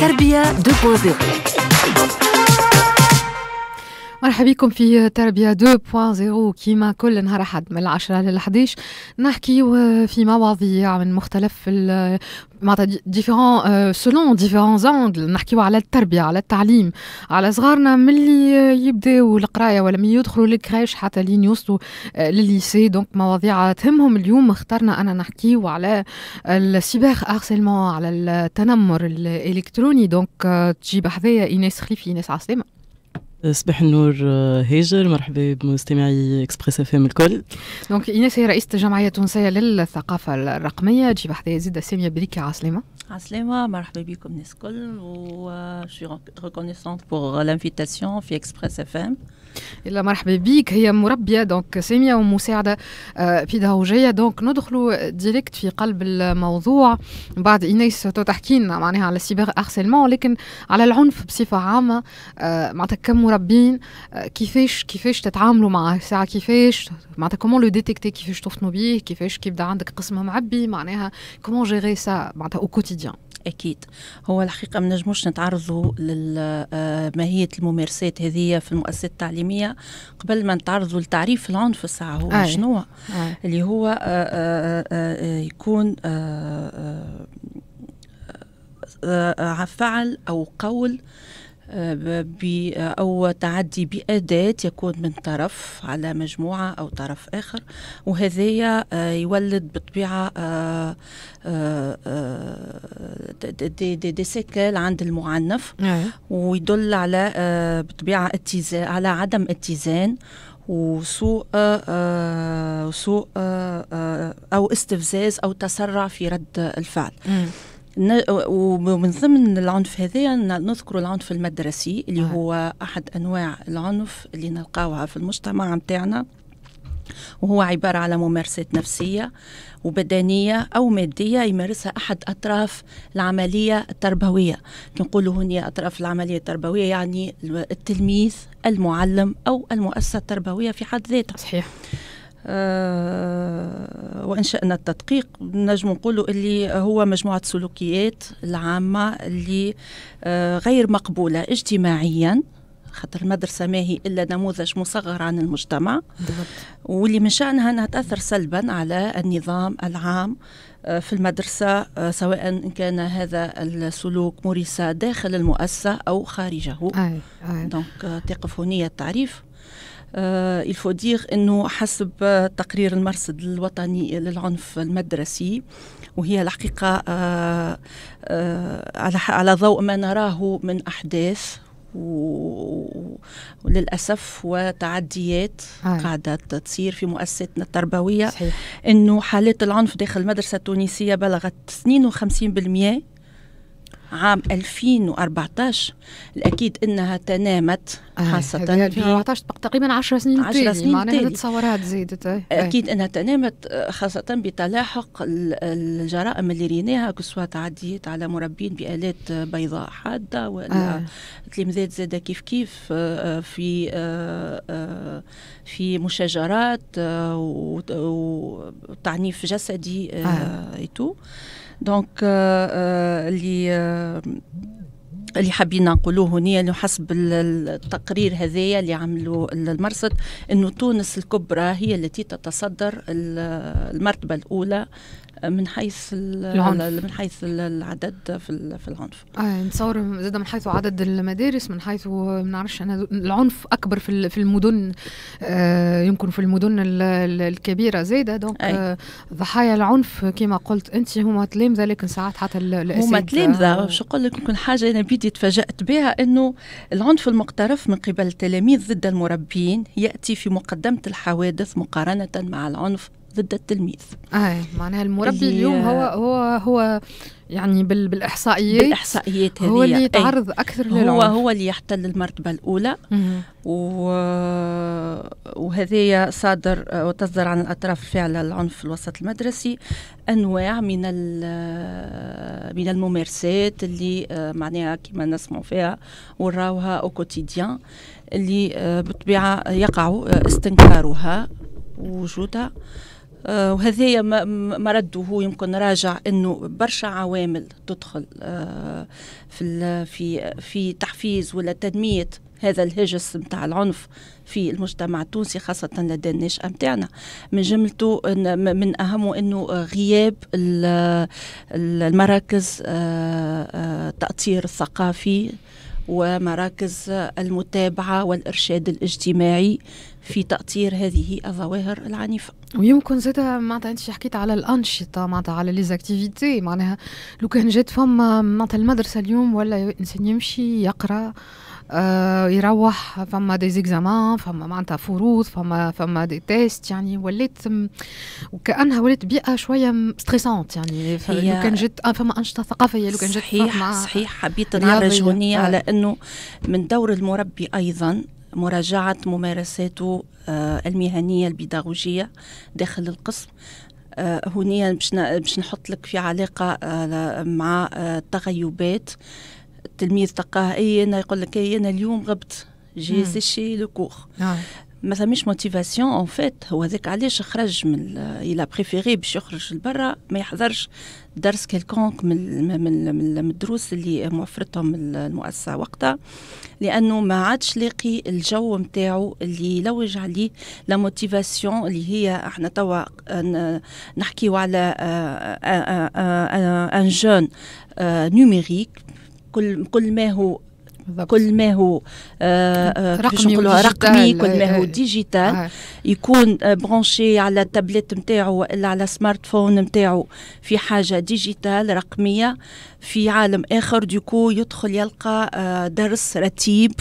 تربية 2.0 مرحبا بكم في تربية 2.0 كيما كل نهار أحد من العشرة لل 11 نحكي في مواضيع من مختلف معناتها ديفيرون سولون ديفيرون زونغل نحكيو على التربيه على التعليم على صغارنا ملي آه، يبداو القرايه ولا ملي يدخلوا للكريش حتى لين يوصلوا آه، لليسي دونك مواضيع تهمهم اليوم اخترنا انا نحكيو على السيبر هارسيلمون على التنمر الالكتروني دونك آه، تجيب حذايا ايناس خليفي ايناس عسلامه صباح النور آه، هاجر مرحبا بمستمعي اكسبريس اف ام الكل دونك ايناس هي رئيسه الجمعيه التونسيه للثقافه الرقميه تجي بحثها زيد ساميه بريكي عسلامه عسلامه مرحبا بكم الناس الكل و شو ريكونيسونت بور لانفيتاسيون في اكسبريس اف ام إلا مرحبا بك هي مربية دونك سامية ومساعدة بيداغوجية دونك ندخلوا ديريكت في قلب الموضوع من بعد إنيس تحكي لنا معناها على السيبر أرسلمون لكن على العنف بصفة عامة آه، معناتها كمربين آه، كيفاش كيفاش تتعاملوا معاه ساعة كيفاش معناتها كومون لو ديتيكتي كيفاش تفطنوا بيه كيفاش كيبدا عندك قسم معبي معناها كومون جيري سا معناتها او كوتيديان اكيد هو الحقيقه ما نجموش نتعرضوا لماهيه آه، الممارسات هذه في المؤسسات التعليميه قبل ما نتعرضوا لتعريف العنف الساعه هو آه. شنو آه. اللي هو آآ آه، آآ آه، يكون آآ فعل او قول أو تعدي بأداة يكون من طرف على مجموعة أو طرف آخر وهذا آه، يولد بطبيعة دي, دي, دي سيكال عند المعنف نعم. ويدل على آه، بطبيعة على عدم اتزان وسوء آه، سوء أو استفزاز أو تسرع في رد الفعل. نعم. ومن ضمن العنف هذايا نذكر العنف المدرسي اللي نعم. هو احد انواع العنف اللي نلقاوها في المجتمع متاعنا وهو عبارة على ممارسات نفسية وبدنية أو مادية يمارسها أحد أطراف العملية التربوية نقول هنا أطراف العملية التربوية يعني التلميذ المعلم أو المؤسسة التربوية في حد ذاتها صحيح آه وان شئنا التدقيق نجم نقولوا اللي هو مجموعه سلوكيات العامه اللي آه، غير مقبوله اجتماعيا خاطر المدرسه ما هي الا نموذج مصغر عن المجتمع بالضبط. واللي من شانها انها تاثر سلبا على النظام العام آه، في المدرسة آه، سواء كان هذا السلوك مريسة داخل المؤسسة أو خارجه آي آي. دونك تقف هنا التعريف الفو آه، دير انه حسب تقرير المرصد الوطني للعنف المدرسي وهي الحقيقه آه، آه، على على ضوء ما نراه من احداث وللاسف وتعديات آه. قاعده تصير في مؤسستنا التربويه انه حالات العنف داخل المدرسه التونسيه بلغت 52% عام 2014 الأكيد أنها تنامت آه، خاصة آه. 2014 تقريبا 10 سنين 10 سنين معناها التصورات زيدت آه، أكيد أنها تنامت آه، خاصة بتلاحق الجرائم اللي ريناها كسوة تعديت على مربين بآلات بيضاء حادة وإلا آه. تلمذات زادة كيف كيف في في مشاجرات وتعنيف جسدي آه. تو دونك euh, euh, اللي euh, اللي حابين نقولوه هنا انه حسب التقرير هذايا اللي عملوا المرصد انه تونس الكبرى هي التي تتصدر المرتبه الاولى من حيث العنف. من حيث العدد في في العنف آه نتصور زاد من حيث عدد المدارس من حيث ما نعرفش انا العنف اكبر في في المدن آه، يمكن في المدن الكبيره زاده دونك آه، ضحايا العنف كما قلت انت هما تلامذه لكن ساعات حتى الاساتذه هما تلامذه باش نقول لك يمكن حاجه انا بدي تفاجات بها انه العنف المقترف من قبل التلاميذ ضد المربين ياتي في مقدمه الحوادث مقارنه مع العنف ضد التلميذ اي آه، معناها المربي اليوم هو هو هو يعني بالاحصائيات بالاحصائيات هو اللي يتعرض اكثر للعنف هو هو اللي يحتل المرتبه الاولى و... وهذايا صادر آه، وتصدر عن الاطراف فعل العنف في الوسط المدرسي انواع من آه، من الممارسات اللي معناها كما نسمع فيها وراوها او كوتيديان اللي بالطبيعه يقع استنكارها وجودها آه، وهذا ما مرده هو يمكن راجع انه برشا عوامل تدخل آه، في في في تحفيز ولا تنميه هذا الهجس نتاع العنف في المجتمع التونسي خاصة لدى الناشئة نتاعنا من جملته من أهمه أنه غياب المراكز التأطير آه، الثقافي ومراكز المتابعة والإرشاد الاجتماعي في تأطير هذه الظواهر العنيفة ويمكن زاد معناتها انت حكيت على الانشطه معناتها على لي زاكتيفيتي معناها لو كان جات فما معناتها المدرسه اليوم ولا الانسان يمشي يقرا آه يروح فما دي زيكزامان فما معناتها فروض فما فما دي تيست يعني وليت وكانها ولات بيئه شويه ستريسونت يعني لو كان جت آه فما انشطه ثقافيه لو كان جت صحيح صحيح حبيت نعرج هوني آه. على انه من دور المربي ايضا مراجعه ممارساته آه المهنيه البيداغوجيه داخل القسم آه، هنا باش نحط لك في علاقه آه، مع التغيبات التلميذ تلقاه اي انا يقول لك اي انا اليوم غبت جي سيشي لو كور ما ثماش موتيفاسيون اون فيت هو هذاك علاش خرج من الى بريفيري باش يخرج لبرا ما يحضرش درس كيلكونك من من من الدروس اللي موفرتهم المؤسسه وقتها لانه ما عادش لاقي الجو نتاعو اللي يلوج عليه لا موتيفاسيون اللي هي احنا توا نحكيو على ان جون نوميريك كل كل ما هو بالضبط. كل ما هو آه, آه، رقمي, رقمي كل ما هو ديجيتال آه. يكون برونشي آه، على التابلت نتاعو ولا على سمارت فون نتاعو في حاجه ديجيتال رقميه في عالم اخر ديكو يدخل يلقى آه درس رتيب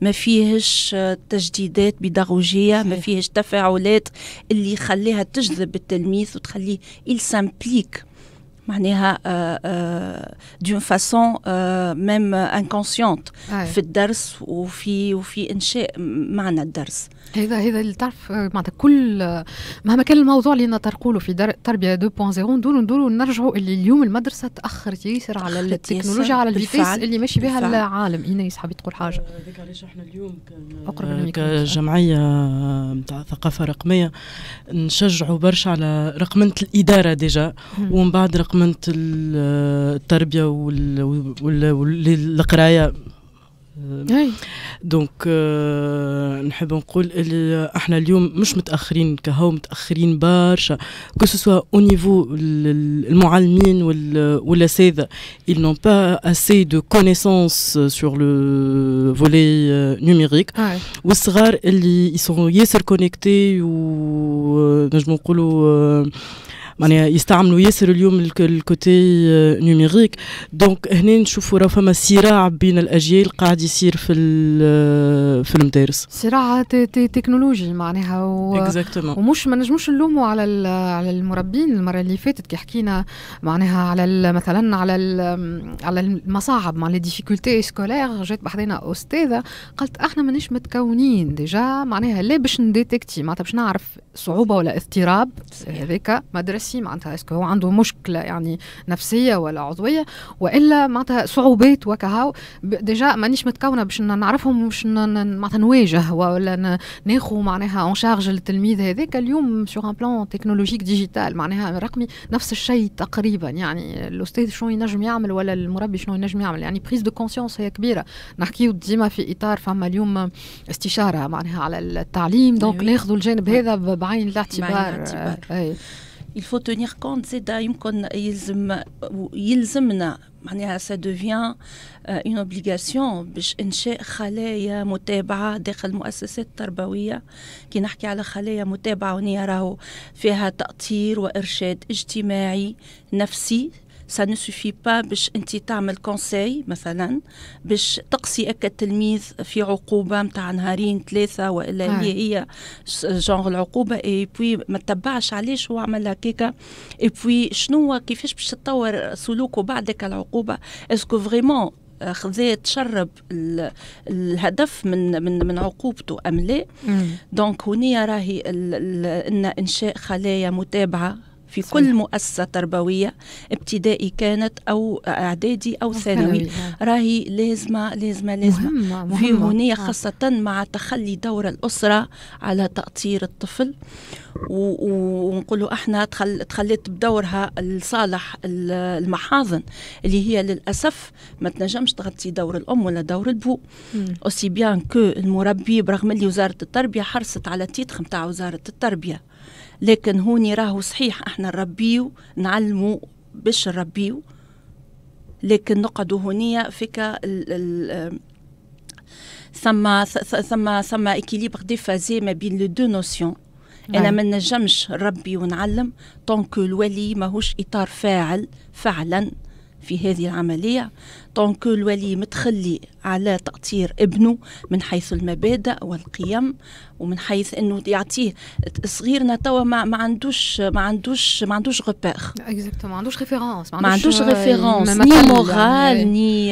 ما فيهش آه، تجديدات بيداغوجيه ما فيهش تفاعلات اللي يخليها تجذب التلميذ وتخليه يل سامبليك معناها دون فاسون ميم انكونسيونت في الدرس وفي وفي انشاء معنى الدرس هذا هذا اللي تعرف آه، معناتها كل آه، مهما كان الموضوع اللي نطرقوا في دار التربيه 2.0 ندوروا ndورو نرجعوا اللي اليوم المدرسه تاخرت ياسر على التكنولوجيا على الفيس اللي ماشي بها العالم ايناس يسحب تقول حاجه هذاك آه، علاش احنا اليوم كجمعيه نتاع ثقافه رقميه نشجعوا برشا على رقمنه الاداره ديجا ومن بعد رقمنه التربيه والقرايه أي. دونك آه نحب نقول احنا اليوم مش متاخرين كهو متاخرين برشا كو سوا او نيفو المعلمين والاساتذه ils n'ont pas assez de connaissances sur le volet numérique ou والصغار اللي ils sont yesser ياسر كونيكتي ونجم نقولوا معناها يستعملوا ياسر اليوم الكوتي نيميريك آه، دونك هنا نشوفوا راه فما صراع بين الاجيال قاعد يصير في آه، في المدارس صراع تكنولوجي معناها ومش ما نجموش نلوموا على على المربين المره اللي فاتت كي حكينا معناها على مثلا على على المصاعب مع لي ديفيكولتي سكولير جات بحدينا استاذه قالت احنا مانيش متكونين ديجا معناها لا باش نديتكتي معناتها باش نعرف صعوبه ولا اضطراب هذاك مدرسه نفسي معناتها اسكو هو عنده مشكله يعني نفسيه ولا عضويه والا معناتها صعوبات وكهاو ديجا مانيش متكونه باش نعرفهم باش معناتها نواجه ولا ناخذ معناها اون شارج التلميذ هذاك اليوم سور ان بلان تكنولوجيك ديجيتال معناها رقمي نفس الشيء تقريبا يعني الاستاذ شنو ينجم يعمل ولا المربي شنو ينجم يعمل يعني بريز دو كونسيونس هي كبيره نحكيو ديما في اطار فما اليوم استشاره معناها على التعليم دونك ناخذوا الجانب هذا بعين الاعتبار il faut tenir compte c'est يمكن يلزم يلزمنا معناها سا دوفيان اون اوبليغاسيون باش انشاء خلايا متابعه داخل المؤسسات التربويه كي نحكي على خلايا متابعه وني راهو فيها تاطير وارشاد اجتماعي نفسي سا نو سوفي با باش انت تعمل كونساي مثلا باش تقصي اكا التلميذ في عقوبه نتاع نهارين ثلاثه والا اللي نعم. هي جونغ العقوبه اي بوي ما تبعش علاش هو عمل هكاكا اي بوي شنو كيفاش باش تطور سلوكه بعدك العقوبه اسكو فريمون خذا تشرب الهدف من من من عقوبته ام لا دونك نعم. هنا راهي ان انشاء خلايا متابعه في صحيح. كل مؤسسة تربوية ابتدائي كانت أو إعدادي أو ثانوي نعم. راهي لازمة لازمة لازمة مهمة مهمة. في هنا نعم. خاصة مع تخلي دور الأسرة على تأطير الطفل ونقولوا احنا تخليت بدورها لصالح المحاضن اللي هي للاسف ما تنجمش تغطي دور الام ولا دور البو اوسي بيان كو المربي برغم اللي وزاره التربيه حرصت على تيتخ نتاع وزاره التربيه لكن هوني راهو صحيح احنا نربيو نعلمو باش نربيو لكن نقعدوا هونيا فيك ثم ثم ثم اكيليبر ديفازي ما بين لو دو نوسيون انا ما نجمش نربي ونعلم طونكو الولي ماهوش اطار فاعل فعلا في هذه العملية دونك الولي متخلي على تأطير ابنه من حيث المبادئ والقيم ومن حيث انه يعطيه صغيرنا توا ما, ما عندوش ما عندوش ما عندوش غوبير اكزاكتوم ما عندوش ريفيرونس آه، يعني. آه، ما عندوش ريفيرونس ني مورال ني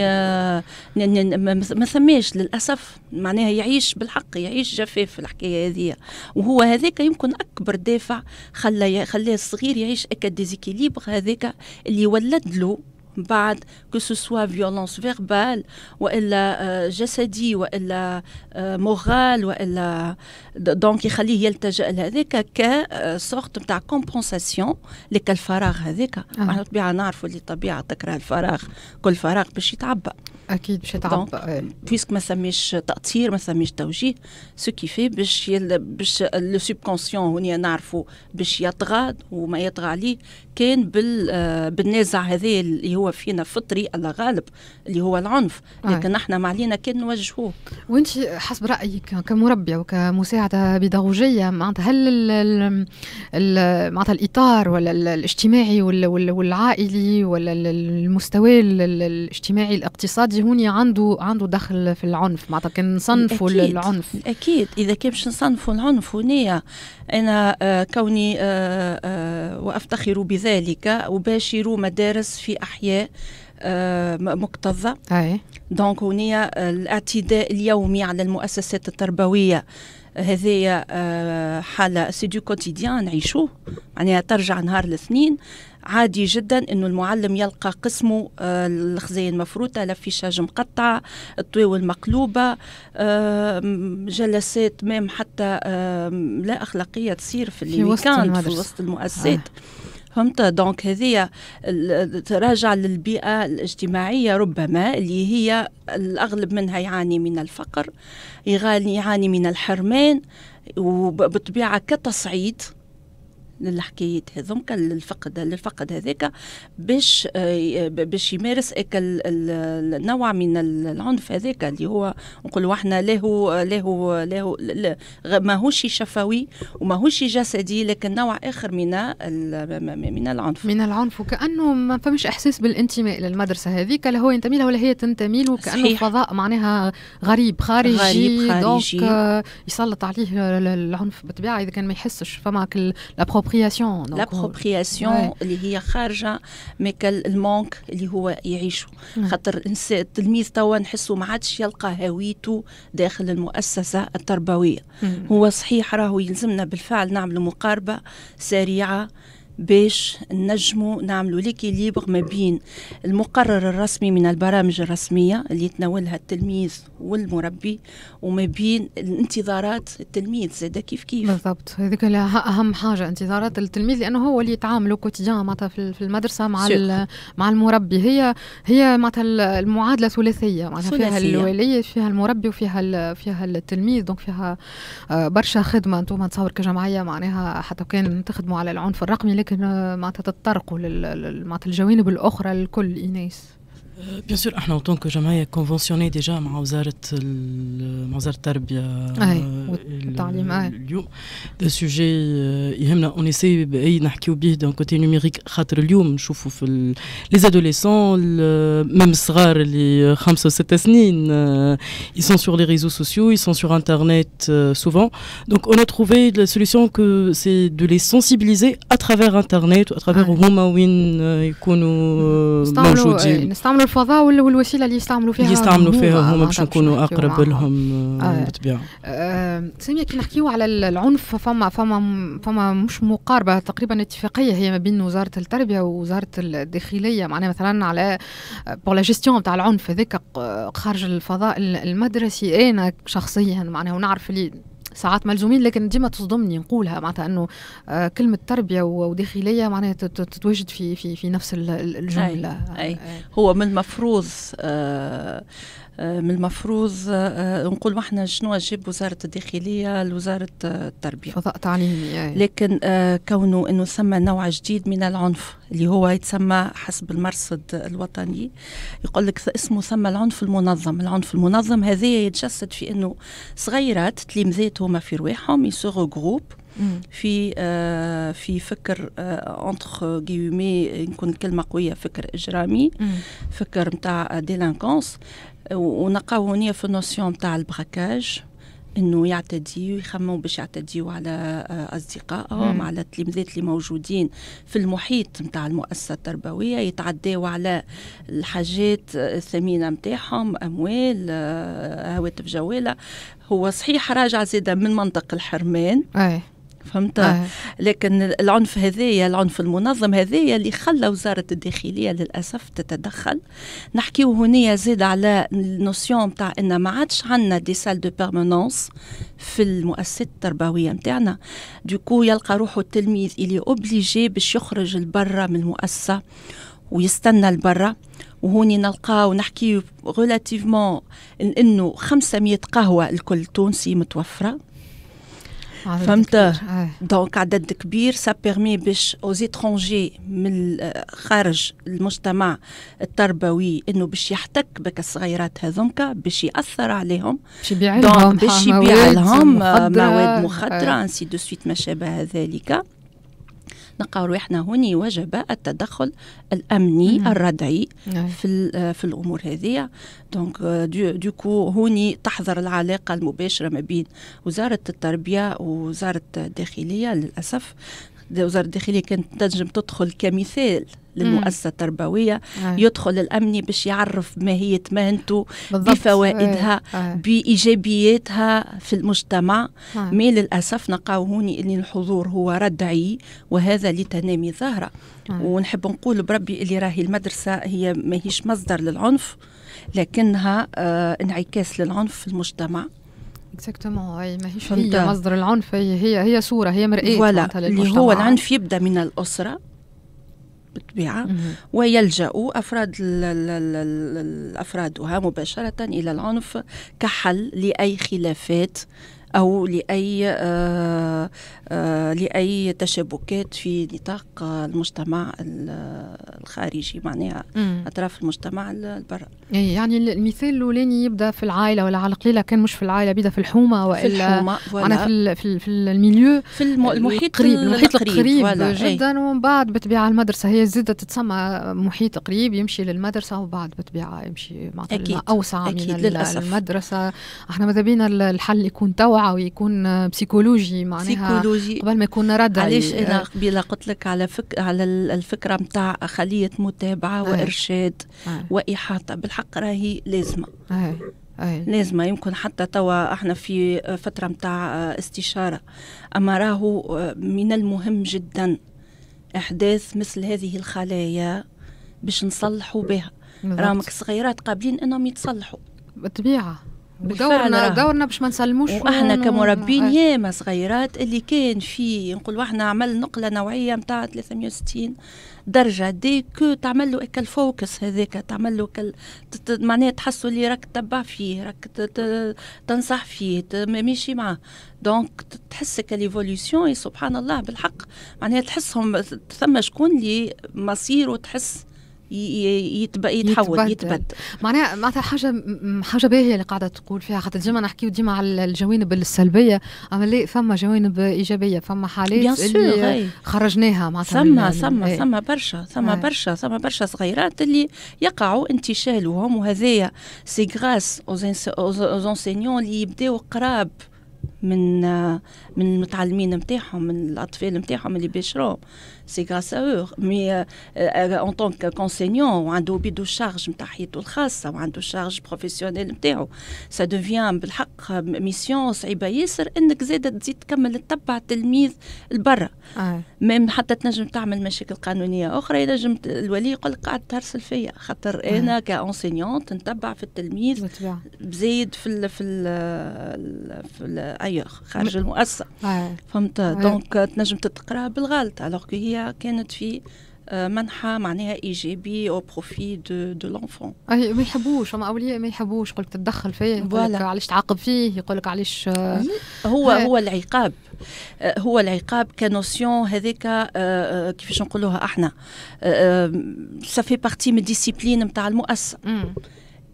ما ثماش للاسف معناها يعيش بالحق يعيش جفاف الحكايه هذه وهو هذاك يمكن اكبر دافع خلى خلاه الصغير يعيش اكا ديزيكيليبر هذاك اللي ولد له بعد كو سوا فيولونس فيربال والا جسدي والا مورال والا دونك يخليه يلتجا لهذاك سورت نتاع كومبونساسيون لك الفراغ هذاك معناتها الطبيعه نعرفوا اللي الطبيعه تكره الفراغ كل فراغ باش يتعبى اكيد باش يتعبى بويسك ما سميش تاثير ما سميش توجيه سو كي في باش باش لو سوبكونسيون هوني نعرفوا باش يطغى وما يطغى عليه كان بال آه، بالنازع هذا اللي هو فينا فطري الله غالب اللي هو العنف آه. لكن احنا ما علينا كان نوجهوه وانت حسب رايك كمربيه وكمساعده بيداغوجيه معناتها هل معناتها الاطار ولا الاجتماعي والعائلي ولا المستوى الاجتماعي الاقتصادي هوني عنده عنده دخل في العنف معناتها كان نصنفوا العنف اكيد اذا كان باش نصنفوا العنف هنا انا آه، كوني وافتخر بذلك ذلك أباشر مدارس في أحياء آه، مكتظة أي. دونك هونيا الاعتداء اليومي على المؤسسات التربوية هذه آه، حالة سي كوتيديان نعيشوه معناها يعني ترجع نهار الاثنين عادي جدا انه المعلم يلقى قسمه آه الخزاين مفروطه لفيشاج مقطع الطويول مقلوبه آه جلسات مام حتى آه لا اخلاقيه تصير في, في الويكاند في وسط المؤسسات آه. فهمت دونك هذه تراجع للبيئة الاجتماعية ربما اللي هي الأغلب منها يعاني من الفقر يعاني من الحرمان وبالطبيعة كتصعيد للحكايات هذوما للفقد للفقد هذاك باش آه، باش يمارس النوع من العنف هذاك اللي هو نقولوا احنا له له له ماهوش شفوي وماهوش جسدي لكن نوع اخر من من العنف من العنف وكانه ما فمش احساس بالانتماء للمدرسه هذيك لا هو ينتمي لها ولا هي تنتمي له وكانه فضاء معناها غريب خارجي غريب خارجي دونك آه، يسلط عليه العنف بطبيعه اذا كان ما يحسش فما لا الابروبرياسيون الابروبرياسيون اللي هي خارجه ماكل المونك اللي هو يعيشه خاطر التلميذ توا نحسه ما عادش يلقى هويته داخل المؤسسه التربويه هو صحيح راهو يلزمنا بالفعل نعملوا مقاربه سريعه باش نجموا نعملوا ليكيليبر ما بين المقرر الرسمي من البرامج الرسمية اللي يتناولها التلميذ والمربي وما بين انتظارات التلميذ زاد كيف كيف بالضبط هذيك أه- أهم حاجة انتظارات التلميذ لأنه هو اللي يتعامل كوتيديان معناتها في المدرسة مع مع المربي هي هي معناتها المعادلة ثلاثية معناتها فيها الولي فيها المربي وفيها فيها التلميذ دونك فيها أه، برشا خدمة أنتم تصور كجمعية معناها حتى كان تخدموا على العنف الرقمي لكن آه، معناتها تتطرقوا للمعناتها الجوانب الاخرى لكل ايناس Euh, bien sûr, en tant que jamais a conventionné déjà Mao Zar Tarbiyam de sujets. On essaie bah, d'un côté numérique, les adolescents, même Sar, les 500-700, euh, euh, ils sont sur les réseaux sociaux, ils sont sur Internet souvent. Donc on a trouvé la solution, c'est de les sensibiliser à travers Internet, à travers le monde le الفضاء والوسيله اللي يستعملوا فيها اللي يستعملوا فيها هما باش نكونوا اقرب آه. لهم آه، آه. بالطبيعه ساميه كي نحكيو على العنف فما فما فما مش مقاربه تقريبا اتفاقيه هي ما بين وزاره التربيه ووزاره الداخليه معناها مثلا على بور لا جيستيون تاع العنف هذاك خارج الفضاء المدرسي انا شخصيا معناها ونعرف اللي ساعات ملزومين لكن ديما تصدمني نقولها معناتها انه آه، كلمه تربيه وداخليه معناها تتواجد في في في نفس الجمله أي. أي. آه. هو من المفروض آه آه، من المفروض آه، آه، نقول احنا شنو جاب وزارة الداخلية لوزارة التربية فضاء تعليمي يعني. لكن كونه أنه سمى نوع جديد من العنف اللي هو يتسمى حسب المرصد الوطني يقول لك اسمه سمى العنف المنظم العنف المنظم هذا يتجسد في أنه صغيرات تلمذات هما في رواحهم يسوغوا جروب في آه في فكر اونتخ آه غيومي نكون كلمه قويه فكر اجرامي فكر نتاع ديلانكونس ونلقاو في النوسيون تاع البراكاج انه يعتدي ويخمموا باش يعتديوا على آه، اصدقائهم على التلميذات اللي موجودين في المحيط نتاع المؤسسه التربويه يتعداوا على الحاجات آه، الثمينه نتاعهم اموال آه، هواتف جواله هو صحيح راجع زاده من منطق الحرمان أي. فهمت آه. لكن العنف هذايا العنف المنظم هذايا اللي خلى وزاره الداخليه للاسف تتدخل نحكيو هنا زيد على النوسيون تاع ان ما عادش عندنا دي سال دو بيرمانونس في المؤسسات التربويه نتاعنا دوكو يلقى روحه التلميذ اللي اوبليجي باش يخرج لبرا من المؤسسه ويستنى لبرا وهوني نلقاو نحكي ريلاتيفمون انه 500 قهوه لكل تونسي متوفره فهمت آه. دونك عدد كبير سا بيرمي باش اوزيترونجي من خارج المجتمع التربوي انه باش يحتك بك الصغيرات هذومك باش ياثر عليهم باش يبيع لهم باش يبيع لهم آه، مواد مخدره انسي دو سويت ما شابه ذلك نلقاو روحنا هوني وجب التدخل الامني مم. الردعي مم. نعم. في في الامور هذه دونك دوكو euh, هوني تحظر العلاقه المباشره ما بين وزاره التربيه ووزاره الداخليه للاسف وزاره الداخليه كانت تنجم تدخل كمثال للمؤسسه التربويه آه. يدخل الامني باش يعرف ماهيه مهنته بفوائدها آه. آه. بايجابياتها في المجتمع آه. مي للاسف نقاو هوني اللي الحضور هو ردعي وهذا لتنامي ظاهره آه. ونحب نقول بربي اللي راهي المدرسه هي ماهيش مصدر للعنف لكنها آه انعكاس للعنف في المجتمع اكزاكتومون هي ماهيش هي مصدر العنف هي هي, هي صوره هي مرآه اللي هو العنف يبدا من الاسره بالطبيعة ويلجأوا أفراد أفرادها مباشرة إلى العنف كحل لأي خلافات أو لأي آه، آه، لأي تشابكات في نطاق المجتمع الخارجي معناها أطراف المجتمع البرا إيه، يعني المثال الأولاني يبدأ في العائلة ولا على القليلة كان مش في العائلة بيبدأ في الحومة وإلا في الحومة أنا في, في, في الميليو في آه، المحيط القريب المحيط القريب, إيه. جدا أي. ومن بعد بتبيع المدرسة هي زادت تتسمى محيط قريب يمشي للمدرسة وبعد بتبيع يمشي مع أوسع أكيد من للأسف. المدرسة احنا ماذا بينا الحل يكون توا ويكون يكون بسيكولوجي معناها سيكولوجي قبل ما يكون رد علاش انا قبيله قلت لك على فك على الفكره نتاع خليه متابعه وارشاد واحاطه بالحق راهي لازمه أي. لازمة يمكن حتى توا احنا في فترة متاع استشارة أما راهو من المهم جدا إحداث مثل هذه الخلايا باش نصلحوا بها رامك صغيرات قابلين أنهم يتصلحوا بالطبيعة دورنا دورنا باش ما نسلموش واحنا كمربين آه. ياما صغيرات اللي كان في نقول احنا عمل نقله نوعيه نتاع 360 درجه دي كو تعمل له الفوكس هذاك تعمل له كل معناها تحسوا اللي راك تتبع فيه راك تنصح فيه ماشي معاه دونك تحسك ليفوليسيون سبحان الله بالحق معناها تحسهم ثم شكون اللي مصيره تحس يتحول يتبدل, يتبدل. معناها معناتها حاجه حاجه باهيه اللي قاعده تقول فيها خاطر ديما نحكيو ديما على الجوانب السلبيه اما لا فما جوانب ايجابيه فما حالات اللي خرجناها معناتها ثما ثما ثما برشا ثما إيه. برشا ثما برشا صغيرات اللي يقعوا انتشالهم وهذايا سي غراس اوز انسينيون اللي يبداو قراب من من المتعلمين نتاعهم من الاطفال نتاعهم اللي باشروهم سي غراس او مي اون طونك كونسينيون وعنده بيدو الشارج نتاع حياته الخاصه وعنده الشارج بروفيسيونيل نتاعو سا دوفيان بالحق ميسيون صعيبه ياسر انك زاد تزيد تكمل تتبع التلميذ لبرا آه. ميم حتى تنجم تعمل مشاكل قانونيه اخرى ينجم الولي يقول لك قاعد ترسل فيا خاطر آه. انا كونسيون نتبع في التلميذ بزيد في الـ في الـ في اي خارج المؤسسه آه. فهمت آه. دونك تنجم تتقرا بالغلط الوغ كو هي كانت في آه، منحة معناها إيجابي أو بروفي دو دو لونفون أي ما يحبوش هما أولياء ما يحبوش يقول لك تتدخل فيه يقول لك علاش تعاقب فيه يقول لك علاش هو هي. هو العقاب هو العقاب كنوسيون هذاك كيفاش نقولوها احنا سافي بارتي من ديسيبلين نتاع المؤسسة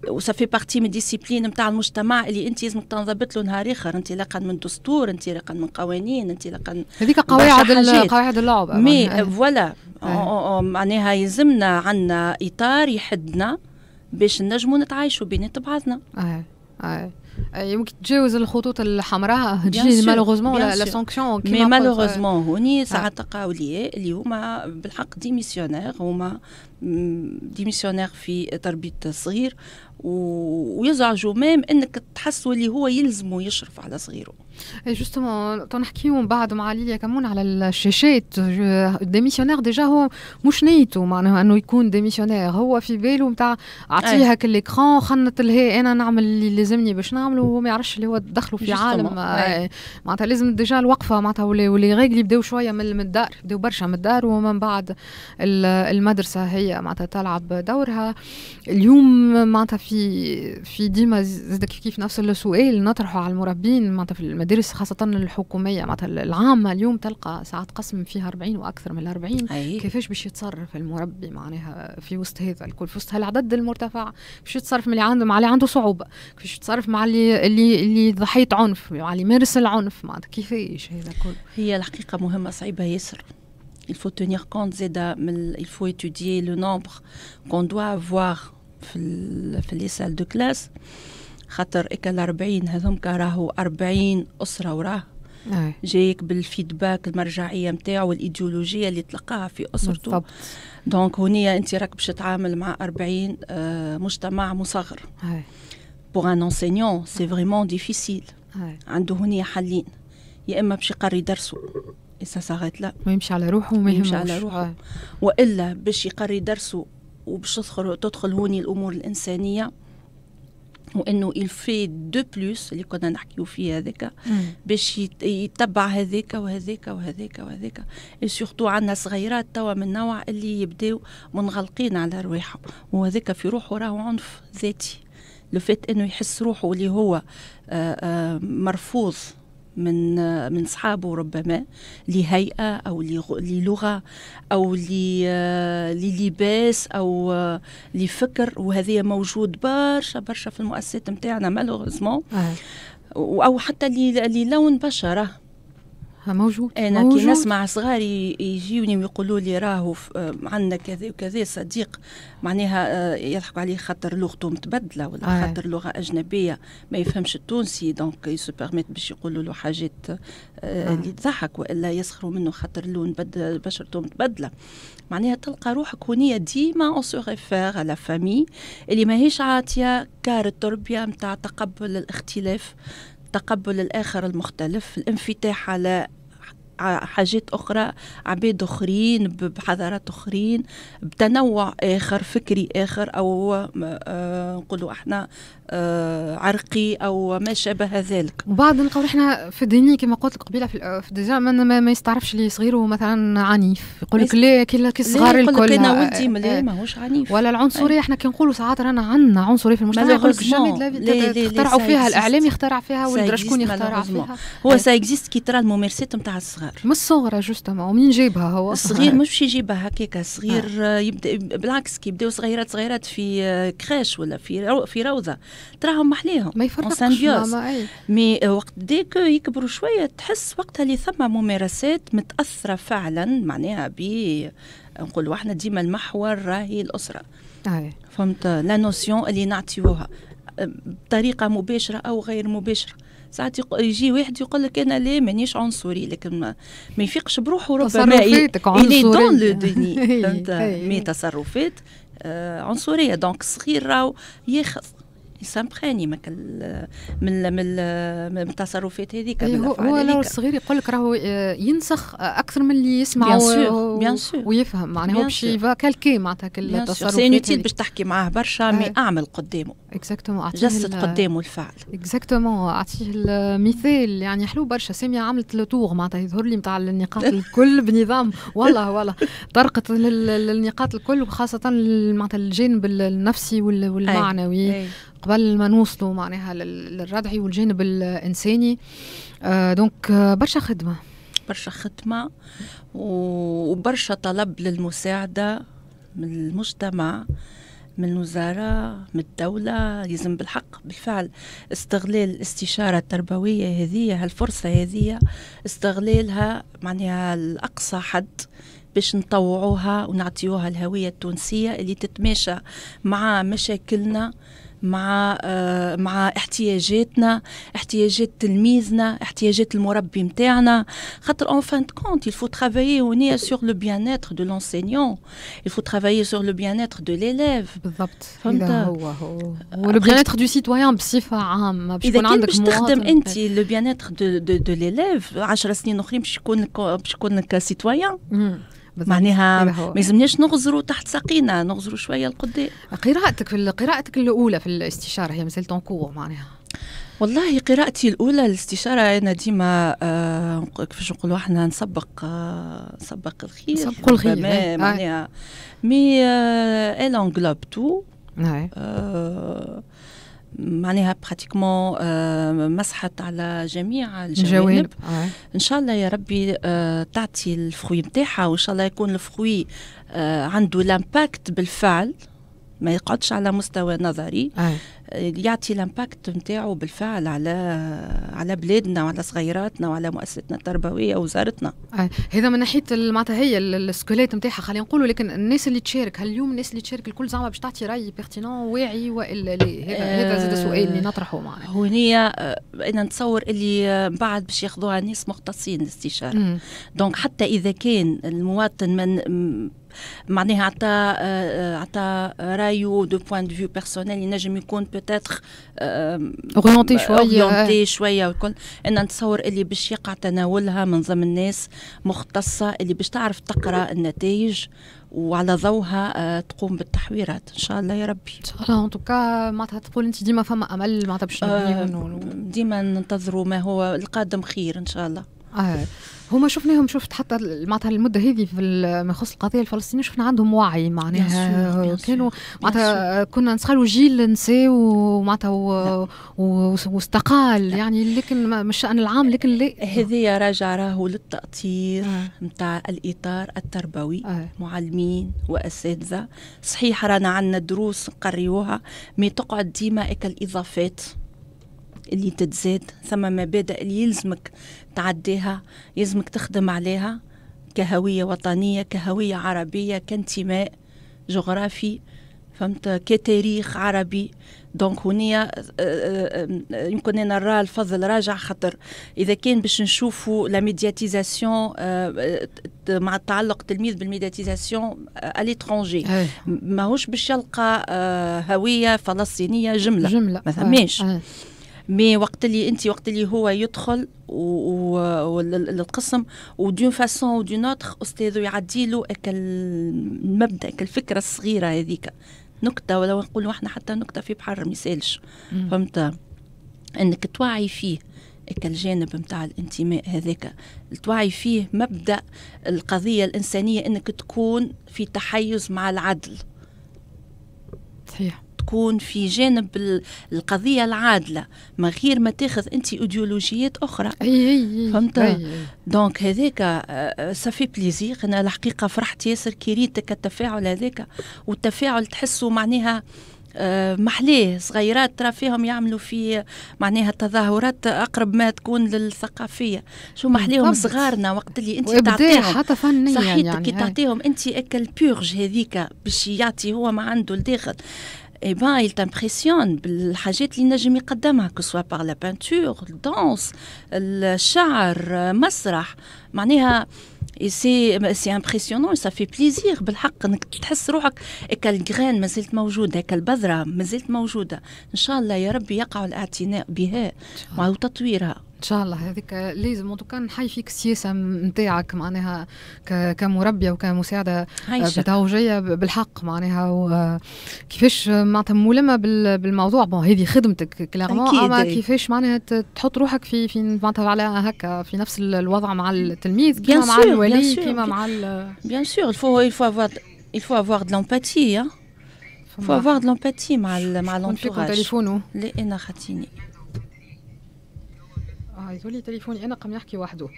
وصافي بارتي من ديسيبلين نتاع المجتمع اللي انت لازمك تنضبط له نهار اخر انطلاقا من دستور انطلاقا من قوانين انطلاقا هذيك قواعد قواعد اللعب مي آه، إيه. فوالا إيه. معناها يلزمنا عندنا اطار يحدنا باش نجمو نتعايشوا بينات بعضنا. اه اه يمكن تجاوز الخطوط الحمراء تجي مالوغوزمون لا سانكسيون مي مالوغوزمون هوني ساعات تلقاو اللي هما بالحق ديميسيونير هما ديميسيونير في تربيه الصغير ويزعجوا ميم انك تحسوا اللي هو يلزمه يشرف على صغيره جوستومون تنحكيو من بعد مع ليليا كمون على الشاشات ديميسيونير ديجا هو مش نيته معناها انه يكون ديميسيونير هو في باله نتاع اعطيه هاك ليكرون خنت لهي انا نعمل اللي لازمني باش نعمله ما يعرفش اللي هو دخله في عالم معناتها لازم ديجا الوقفه معناتها ولي ريغل يبداو شويه من الدار يبداو برشا من الدار ومن بعد المدرسه هي معناتها تلعب دورها اليوم معناتها في في ديما زاد كيف نفس السؤال نطرحه على المربين معناتها في المدارس المدارس خاصة الحكومية معناتها العامة اليوم تلقى ساعات قسم فيها 40 وأكثر من 40 أيه. كيفاش باش يتصرف المربي معناها في وسط هذا الكل في وسط هالعدد المرتفع باش يتصرف من اللي عنده مع اللي عنده صعوبة كيفاش يتصرف مع اللي اللي اللي ضحية عنف مع اللي يمارس العنف معناتها كيفاش هذا الكل هي الحقيقة مهمة صعيبة ياسر il faut tenir compte زيادة من il faut étudier le nombre qu'on doit avoir في, في les salles de classe خاطر إكل 40 هذومك راهو 40 أسرة وراه نعم. جايك بالفيدباك المرجعيه نتاعو والايديولوجيه اللي تلقاها في اسرته بالضبط. دونك هونيا انت راك باش تتعامل مع 40 آه، مجتمع مصغر بوغ أن أنسينيون سي فريمون ديفيسيل عنده هونيا حلين يا اما باش يقري درسه اسا ساغيت لا ما يمشي على روحه وما يمشي على روحه نعم. والا باش يقري درسه وباش تدخل تدخل هوني الامور الانسانيه وانه الفي دو بلوس اللي كنا نحكيو فيه هذاك باش يتبع هذاك وهذاك وهذاك وهذاك سورتو عندنا صغيرات توا من نوع اللي يبداو منغلقين على رواحهم وهذاك في روحه راهو عنف ذاتي لو فات انه يحس روحه اللي هو آآ آه، آآ آه، مرفوض من من صحابه ربما لهيئه او للغه او للباس او لفكر وهذا موجود برشا برشا في المؤسسات نتاعنا مالوغوزمون آه. او حتى للون بشره موجود انا موجود. كي نسمع صغاري يجيوني ويقولوا لي راهو آه، عندنا كذا وكذا صديق معناها آه، يضحك عليه خاطر لغته متبدله ولا آه. خاطر لغه اجنبيه ما يفهمش التونسي دونك يسو بيرميت باش يقولوا له حاجات آه،, آه. اللي تضحك والا يسخروا منه خاطر لون بشرته متبدله معناها تلقى روحك هنية ديما اون سو ريفير على فامي اللي ماهيش عاطيه كار التربيه نتاع تقبل الاختلاف تقبل الآخر المختلف الانفتاح على حاجات أخرى عباد أخرين بحضارات أخرين بتنوع آخر فكري آخر أو آه، نقولوا احنا آه، عرقي أو ما شابه ذلك وبعد نلقاو احنا في الديني كما قلت لك قبيله في آه، ديجا ما, ما يستعرفش اللي صغيره مثلا عنيف يقول لك لا كي الصغار الكل انا ولدي ماهوش عنيف ولا العنصريه احنا كي نقولوا ساعات رانا عندنا عنصريه في المجتمع يقول لك اخترعوا فيها الاعلام يخترع فيها شكون يخترع فيها هو سا اكزيست كي ترى الممارسات نتاع الصغار الصغار من الصغرى جوستومون ومنين جايبها هو الصغير مش يجيبها هكاك الصغير آه. يبدا بالعكس كي يبداو صغيرات صغيرات في كريش آه، ولا في رو في روضه تراهم محليهم ما يفرقش إيه. مي آه، وقت ديك يكبروا شويه تحس وقتها اللي ثم ممارسات متاثره فعلا معناها ب نقولوا احنا ديما المحور راهي الاسره آه. فهمت لا نوسيون اللي نعطيوها بطريقه مباشره او غير مباشره ساعات يجي واحد يقول لك انا لا مانيش عنصري لكن ما, يفيقش بروحه ربما اللي دون لو دوني فهمت مي تصرفات آه، عنصريه دونك صغير راهو ياخذ يسامحاني من من من التصرفات هذيك إيه، هو, هو لو الصغير يقول لك راهو آه، ينسخ آه، اكثر من اللي يسمع و... بيان سور ويفهم معناها هو باش يفا كالكي معناتها كل التصرفات سي نوتيل باش تحكي معاه برشا مي آه. اعمل قدامه اكزاكتومون جسد قدامه الفعل اكزاكتومون اعطيه المثال يعني حلو برشا ساميه عملت لو تور معناتها يظهر لي نتاع النقاط الكل بنظام والله والله طرقت للنقاط الكل وخاصه معناتها الجانب النفسي والمعنوي أي. أي. قبل ما نوصلوا معناها للردعي والجانب الانساني آه، دونك آه، برشا خدمه برشا خدمه وبرشا طلب للمساعده من المجتمع من الوزارة من الدولة يزم بالحق بالفعل استغلال الاستشارة التربوية هذه هالفرصة هذه استغلالها معناها الأقصى حد باش نطوعوها ونعطيوها الهوية التونسية اللي تتماشى مع مشاكلنا آه مع آه، مع احتياجاتنا احتياجات تلميذنا احتياجات المربي نتاعنا خاطر اون فان كونت il faut travailler on est sur le bien-être de l'enseignant il faut travailler sur le bien-être de l'élève بالضبط فهمت هو هو ولو بيان-اتر دو سيتويان بصفه عامه باش يكون عندك باش تخدم انت لو بيان-اتر دو دو, ليليف 10 سنين اخرين باش يكون باش يكون سيتويان معناها ما يلزمناش نغزروا تحت ساقينا نغزروا شويه لقدام قراءتك في قراءتك الاولى في الاستشاره هي مازالت قوه معناها والله قراءتي الاولى الاستشاره انا ديما آه كيفاش نقولوا احنا نسبق آه نسبق الخير نسبقوا الخير إيه. آه. معناها مي آه انغلوب تو آه, آه، معناها براتيكمون euh, مسحت على جميع الجوانب آه. ان شاء الله يا ربي آه، تعطي الفخوي نتاعها وان شاء الله يكون الفخوي آه، عنده لامباكت بالفعل ما يقعدش على مستوى نظري أي. آه. آه، يعطي الامباكت نتاعو بالفعل على على بلادنا وعلى صغيراتنا وعلى مؤسستنا التربويه ووزارتنا آه. هذا من ناحيه معناتها هي السكولات نتاعها خلينا نقولوا لكن الناس اللي تشارك هل اليوم الناس اللي تشارك الكل زعما باش تعطي راي بيرتينون واعي والا هذا هذا زاد سؤال اللي نطرحه معنا هنا انا نتصور اللي بعد باش ياخذوها ناس مختصين الاستشاره دونك حتى اذا كان المواطن من معناها عطى آه، عطى رايو دو بوان دو فيو بيرسونيل ينجم يعني يكون بوتيتر اورونتي آه، آه، شويه اورونتي شويه والكل انا نتصور اللي باش يقع تناولها من ضمن ناس مختصه اللي باش تعرف تقرا النتائج وعلى ضوها تقوم بالتحويرات ان شاء الله يا ربي ان شاء الله ان توكا معناتها تقول انت ديما فما امل معناتها باش ديما ننتظروا ما هو القادم خير ان شاء الله آه. هما شفناهم شفت حتى معناتها المده هذه في ما يخص القضيه الفلسطينيه شفنا عندهم وعي معناها آه، كانوا معناتها كنا نسخلوا جيل نساء ومعناتها واستقال يعني لكن مش الشان العام لكن لا هذه راجع راهو للتاطير نتاع آه. الاطار التربوي آه. معلمين واساتذه صحيح رانا عندنا دروس نقريوها مي تقعد ديما هكا الاضافات اللي تتزاد ثم مبادئ اللي يلزمك تعديها يلزمك تخدم عليها كهوية وطنية كهوية عربية كانتماء جغرافي فهمت كتاريخ عربي دونك هونيا آه، آه، آه، يمكن انا نرى الفضل راجع خطر اذا كان باش نشوفوا لا ميدياتيزاسيون مع التعلق التلميذ بالميدياتيزاسيون اليترونجي إيه. ماهوش باش يلقى هويه فلسطينيه جمله, جملة. ما ثماش إيه، إيه. مي وقت اللي انت وقت اللي هو يدخل والقسم ودون فاسون ودون اوتر استاذه يعدي له المبدا الفكره الصغيره هذيك نكته ولو نقولوا احنا حتى نكته في بحر ما يسالش فهمت انك توعي فيه الجانب نتاع الانتماء هذاك توعي فيه مبدا القضيه الانسانيه انك تكون في تحيز مع العدل صحيح تكون في جانب القضية العادلة من غير ما تاخذ أنت أيديولوجيات أخرى فهمت دونك هذاك سافي آه، بليزيغ أنا الحقيقة فرحت ياسر كريتك التفاعل هذاك والتفاعل تحسه معناها آه، محليه صغيرات ترى فيهم يعملوا في معناها تظاهرات اقرب ما تكون للثقافيه شو محليهم صغارنا وقت اللي انت تعطيهم حتى فنيا صحيتك يعني كي تعطيهم انت اكل بيرج هذيك باش يعطي هو ما عنده لداخل اي eh بان il t'impressionne بالحاجات اللي نجم يقدمها كسوا باغ لا بانتور الدانس الشعر مسرح معناها اي سي سي امبرسيونون سا في بليزير بالحق انك تحس روحك هكا الجرين مازالت موجوده هكا البذره مازالت موجوده ان شاء الله يا ربي يقع الاعتناء بها وتطويرها ان شاء الله هذيك لازم ان كان نحي فيك السياسه نتاعك معناها كمربيه وكمساعده بتوجيه بالحق معناها كيفاش معناتها ملمه بالموضوع بون هذه خدمتك كلارمون اما كيفاش معناها تحط روحك في في معناتها على هكا في نفس الوضع مع التلميذ كيما مع الولي كيما مع بيان سور الفو الفو افوار الفو افوار دو لومباتي faut avoir de l'empathie مع مع l'entourage. تليفونه. لأن خاتيني. عيطوا لي تليفوني انا قام يحكي وحده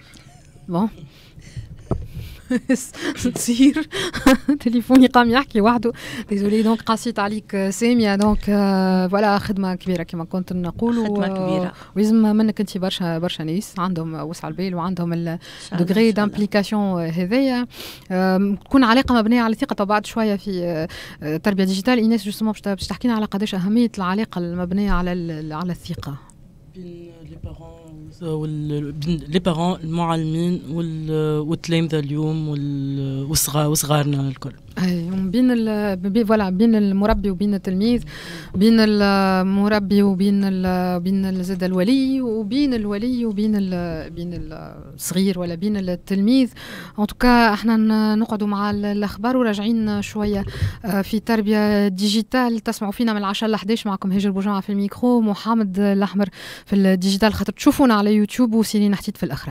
بون تصير تليفوني قام يحكي وحده ديزولي دونك قاسيت عليك آه، ساميه دونك فوالا آه، خدمه كبيره كما كنت نقول خدمه كبيره ولازم منك انت برشا برشا ناس عندهم وسع البال وعندهم الدوغري دامبليكاسيون هذايا تكون علاقه مبنيه على ثقه بعد شويه في التربيه آه، ديجيتال ايناس جوستومون باش تحكينا على قداش اهميه العلاقه المبنيه على على الثقه بين لي بارون لي بارون المعلمين والتلامذه اليوم والصغار وصغارنا الكل ايوه بين فوالا بين المربي وبين التلميذ بين المربي وبين ال... بين زاد الولي وبين الولي وبين بين الصغير ولا بين التلميذ ان توكا احنا نقعدوا مع الاخبار وراجعين شويه آه، في تربيه ديجيتال تسمعوا فينا من 10 ل 11 معكم هاجر بوجمعه في الميكرو محمد الاحمر في الديجيتال خاطر تشوفونا على على يوتيوب وسيرين حتيت في الاخر